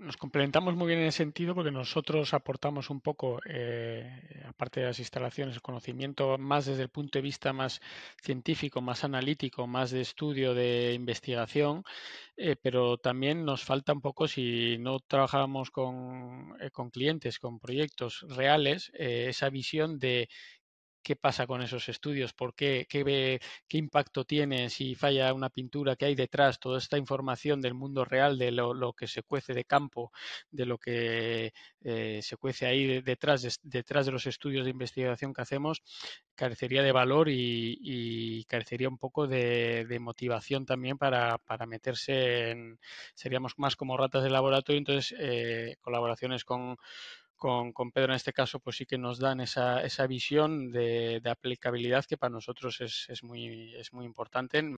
nos complementamos muy bien en ese sentido porque nosotros aportamos un poco, eh, aparte de las instalaciones, el conocimiento más desde el punto de vista más científico, más analítico, más de estudio, de investigación, eh, pero también nos falta un poco si no trabajamos con, eh, con clientes, con proyectos reales, esa visión de qué pasa con esos estudios, por qué, qué, impacto tiene, si falla una pintura que hay detrás, toda esta información del mundo real, de lo, que se cuece de campo, de lo que eh, se cuece ahí detrás, de, detrás de los estudios de investigación que hacemos, carecería de valor y, carecería un poco de, motivación también para, meterse en, seríamos más como ratas de laboratorio, entonces eh, colaboraciones con con, con, Pedro en este caso, pues sí que nos dan esa, esa visión de, de, aplicabilidad que para nosotros es, es, muy, es muy importante.